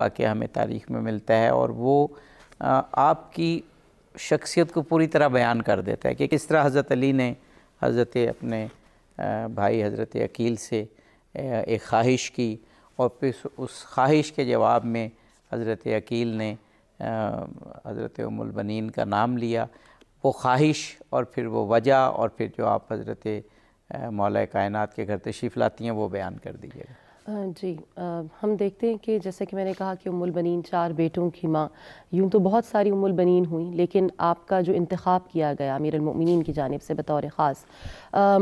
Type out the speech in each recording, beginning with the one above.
वाक़ हमें तारीख में मिलता है और वो आपकी शख्सियत को पूरी तरह बयान कर देता है कि किस तरह हज़रत अली ने हज़रत अपने भाई हज़रत अकील से एक ख्वाहिश की और फिर उस ख्वाहिश के जवाब में हज़रत अकील ने हज़रत उमुलबनिन का नाम लिया वो ख्वाहिश और फिर वो वजह और फिर जो आप हज़रत मौल कायनत के घर तशीफ़ लाती हैं वो बयान कर दीजिएगा जी आ, हम देखते हैं कि जैसे कि मैंने कहा कि उमुल बनीन चार बेटों की माँ यूँ तो बहुत सारी उमुल बनीन हुई लेकिन आपका जो इंतखब किया गया अमीरमिन की जानब से बतौर ख़ास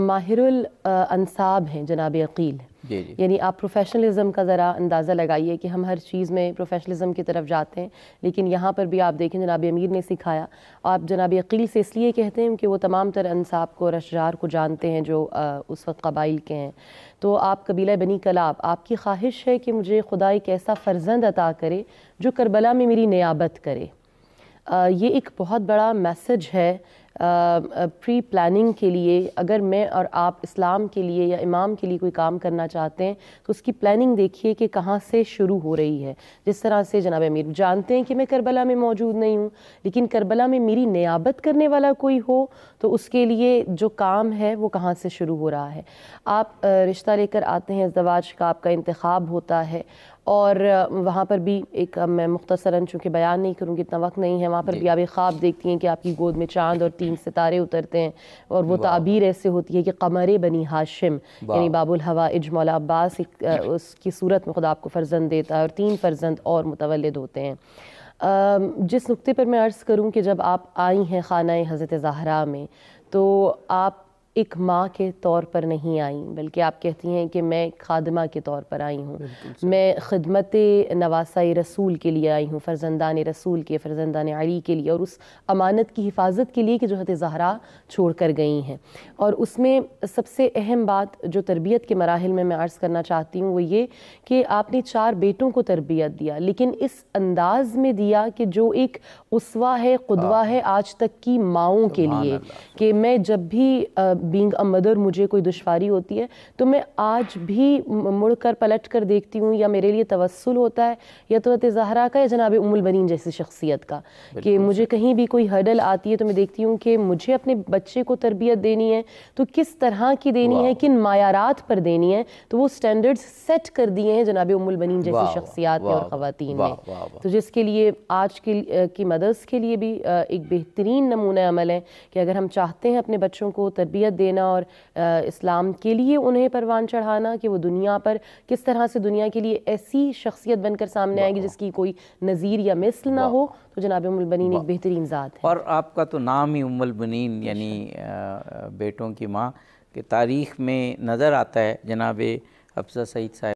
माहिरुल अंसाब हैं जनाब अकील यानी आप प्रोफेशनलिज्म का ज़रा अंदाज़ा लगाइए कि हम हर चीज़ में प्रोफेशनलिज्म की तरफ जाते हैं लेकिन यहाँ पर भी आप देखें जनाब अमीर ने सिखाया आप जनाब अकील से इसलिए कहते हैं कि वो तमाम तर अनसाब को रशजार को जानते हैं जो उस वक्त कबाइल के हैं तो आप कबीला बनी कलाब आपकी ख्वाहिश है कि मुझे खुदा एक ऐसा फ़र्जंद अता करे जो करबला में मेरी नियाबत करे ये एक बहुत बड़ा मैसेज है प्री प्लानिंग के लिए अगर मैं और आप इस्लाम के लिए या इमाम के लिए कोई काम करना चाहते हैं तो उसकी प्लानिंग देखिए कि कहाँ से शुरू हो रही है जिस तरह से जनाब अमीर जानते हैं कि मैं करबला में मौजूद नहीं हूँ लेकिन करबला में मेरी नियाबत करने वाला कोई हो तो उसके लिए जो काम है वो कहाँ से शुरू हो रहा है आप रिश्ता लेकर आते हैं दवाज का आपका इंतखब होता है और वहाँ पर भी एक मैं मुख्तसरा चूँकि बयान नहीं करूँगी इतना वक्त नहीं है वहाँ पर भी आप एक ख्वाब देखती हैं कि आपकी गोद में चांद और तीन सितारे उतरते हैं और वो ताबीर ऐसे होती है कि कमरे बनी हाशिम यानी बाबुल हवा इजमौला अब्बास उसकी सूरत में खुदा आपको फर्जंद देता है और तीन फर्जंद और मुतवलद होते हैं जिस नुकते पर मैं अर्ज़ करूँ कि जब आप आई हैं ख़ाना हज़रत जहरा में तो आप एक माँ के तौर पर नहीं आई बल्कि आप कहती हैं कि मैं खादमा के तौर पर आई हूँ मैं खदमत नवासा रसूल के लिए आई हूँ फर्जंदान रसूल के फर्जंदान अली के लिए और उस अमानत की हिफाजत के लिए कि जो है जहरा छोड़ कर गई हैं और उसमें सबसे अहम बात जो तरबियत के मराहल में मैं अर्ज़ करना चाहती हूँ वो ये कि आपने चार बेटों को तरबियत दिया लेकिन इस अंदाज में दिया कि जो एक उसवा है खुदवा हाँ। है आज तक की माओं के लिए कि मैं जब भी बींग अ मदर मुझे कोई दुशारी होती है तो मैं आज भी मुड़ कर पलट कर देखती हूँ या मेरे लिए तवसल होता है या तो जहरा का या जनाब उमुलबनिन जैसी शख्सियत का कि मुझे कहीं भी कोई हडल आती है तो मैं देखती हूँ कि मुझे अपने बच्चे को तरबियत देनी है तो किस तरह की देनी है किन मायारात पर देनी है तो वो स्टैंडर्ड्स सेट कर दिए हैं जनाब उमुलबनिन जैसी शख्सियात और ख़वान ने तो जिसके लिए आज के की मदर्स के लिए भी एक बेहतरीन नमूना अमल है कि अगर हम चाहते हैं अपने बच्चों को तरबियत इज्जत देना और इस्लाम के लिए उन्हें परवान चढ़ाना कि वो दुनिया पर किस तरह से दुनिया के लिए ऐसी शख्सियत बनकर सामने आएगी जिसकी कोई नज़ीर या मिसल ना हो तो जनाब उमलबनी एक बेहतरीन ज़ात है और आपका तो नाम ही उमलबनिन यानी बेटों की माँ के तारीख़ में नज़र आता है जनाब अफजा सईद साहब